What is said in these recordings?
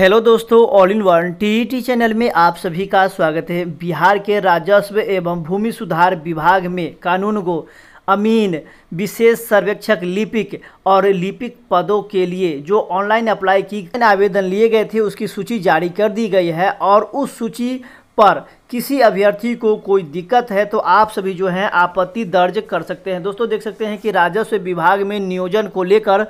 hello दोस्तों all in one T E T channel में आप सभी का स्वागत है बिहार के राजस्व एवं भूमि सुधार विभाग में कानून को अमीन विशेष सर्वेक्षक लिपिक और लिपिक पदों के लिए जो ऑनलाइन अप्लाई की आवेदन लिए गए थे उसकी सूची जारी कर दी गई है और उस सूची पर किसी अभ्यर्थी को कोई दिक्कत है तो आप सभी जो हैं आपत्ति दर्ज कर सकते हैं दोस्तों देख सकते हैं कि राजस्व विभाग में नियोजन को लेकर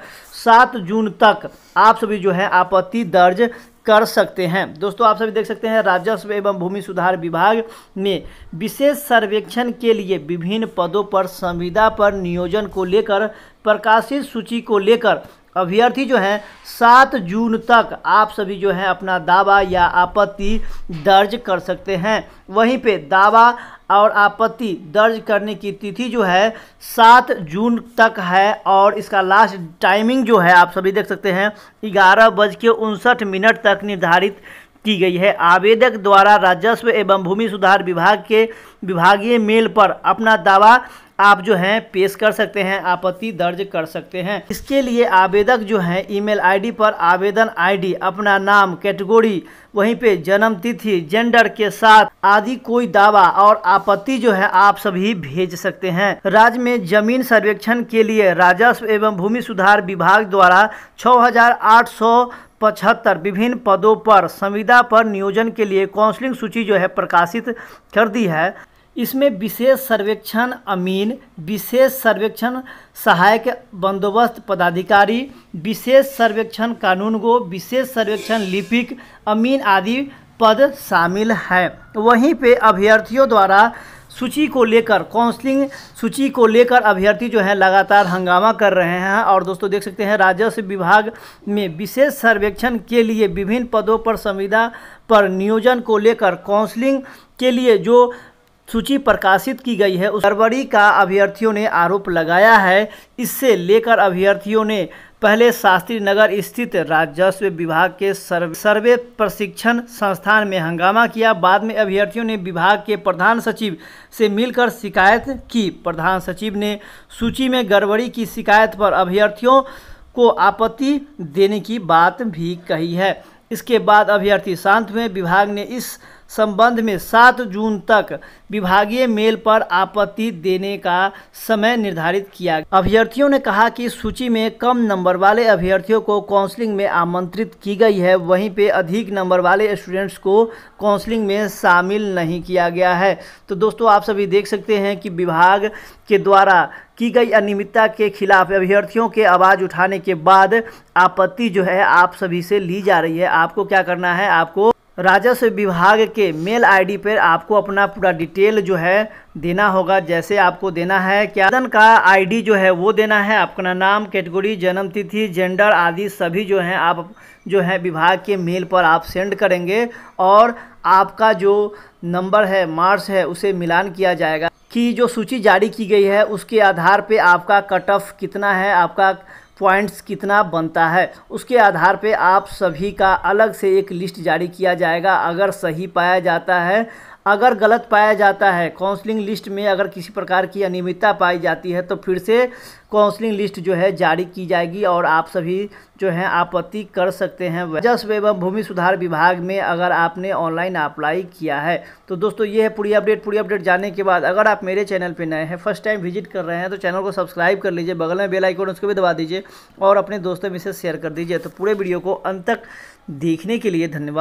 सात जून तक आप सभी जो हैं आपत्ति दर्ज कर सकते हैं दोस्तों आप सभी देख सकते हैं राजस्व एवं भूमि सुधार विभाग ने विशेष सर्वेक्षण के लिए विभिन्न पदों पर संविदा पर नियोजन को लेकर प्रकाशित सूची को लेकर अभ्यर्थी जो हैं सात जून तक आप सभी जो हैं अपना दावा या आपत्ति दर्ज कर सकते हैं वहीं पे दावा और आपत्ति दर्ज करने की तिथि जो है सात जून तक है और इसका लास्ट टाइमिंग जो है आप सभी देख सकते हैं ग्यारह बज के उनसठ मिनट तक निर्धारित की गई है आवेदक द्वारा राजस्व एवं भूमि सुधार विभाग के विभागीय मेल पर अपना दावा आप जो है पेश कर सकते हैं आपत्ति दर्ज कर सकते हैं इसके लिए आवेदक जो है ईमेल आईडी पर आवेदन आईडी अपना नाम कैटेगोरी वहीं पे जन्म तिथि जेंडर के साथ आदि कोई दावा और आपत्ति जो है आप सभी भेज सकते हैं राज्य में जमीन सर्वेक्षण के लिए राजस्व एवं भूमि सुधार विभाग द्वारा 6800 पचहत्तर विभिन्न पदों पर संविदा पर नियोजन के लिए काउंसलिंग सूची जो है प्रकाशित कर दी है इसमें विशेष सर्वेक्षण अमीन विशेष सर्वेक्षण सहायक बंदोबस्त पदाधिकारी विशेष सर्वेक्षण कानूनगो विशेष सर्वेक्षण लिपिक अमीन आदि पद शामिल हैं वहीं पे अभ्यर्थियों द्वारा सूची को लेकर काउंसलिंग सूची को लेकर अभ्यर्थी जो है लगातार हंगामा कर रहे हैं और दोस्तों देख सकते हैं राजस्व विभाग में विशेष सर्वेक्षण के लिए विभिन्न पदों पर संविदा पर नियोजन को लेकर काउंसलिंग के लिए जो सूची प्रकाशित की गई है उस गड़बड़ी का अभ्यर्थियों ने आरोप लगाया है इससे लेकर अभ्यर्थियों ने पहले शास्त्री नगर स्थित राजस्व विभाग के सर्वे, सर्वे प्रशिक्षण संस्थान में हंगामा किया बाद में अभ्यर्थियों ने विभाग के प्रधान सचिव से मिलकर शिकायत की प्रधान सचिव ने सूची में गड़बड़ी की शिकायत पर अभ्यर्थियों को आपत्ति देने की बात भी कही है इसके बाद अभ्यर्थी शांत हुए विभाग ने इस संबंध में सात जून तक विभागीय मेल पर आपत्ति देने का समय निर्धारित किया अभ्यर्थियों ने कहा कि सूची में कम नंबर वाले अभ्यर्थियों को काउंसलिंग में आमंत्रित की गई है वहीं पे अधिक नंबर वाले स्टूडेंट्स को काउंसलिंग में शामिल नहीं किया गया है तो दोस्तों आप सभी देख सकते हैं कि विभाग के द्वारा की गई अनियमितता के खिलाफ अभ्यर्थियों के आवाज़ उठाने के बाद आपत्ति जो है आप सभी से ली जा रही है आपको क्या करना है आपको राजस्व विभाग के मेल आईडी पर आपको अपना पूरा डिटेल जो है देना होगा जैसे आपको देना है क्या आवेदन का आईडी जो है वो देना है अपना नाम कैटेगरी जन्म तिथि जेंडर आदि सभी जो हैं आप जो है विभाग के मेल पर आप सेंड करेंगे और आपका जो नंबर है मार्क्स है उसे मिलान किया जाएगा की जो सूची जारी की गई है उसके आधार पे आपका कट ऑफ कितना है आपका पॉइंट्स कितना बनता है उसके आधार पे आप सभी का अलग से एक लिस्ट जारी किया जाएगा अगर सही पाया जाता है अगर गलत पाया जाता है काउंसलिंग लिस्ट में अगर किसी प्रकार की अनियमितता पाई जाती है तो फिर से काउंसलिंग लिस्ट जो है जारी की जाएगी और आप सभी जो है आपत्ति कर सकते हैं राजस्व एवं भूमि सुधार विभाग में अगर आपने ऑनलाइन अप्लाई किया है तो दोस्तों ये है पूरी अपडेट पूरी अपडेट जानने के बाद अगर आप मेरे चैनल पर नए हैं फर्स्ट टाइम विजिट कर रहे हैं तो चैनल को सब्सक्राइब कर लीजिए बगल में बेल उसको भी दबा दीजिए और अपने दोस्तों में से शेयर कर दीजिए तो पूरे वीडियो को अंत तक देखने के लिए धन्यवाद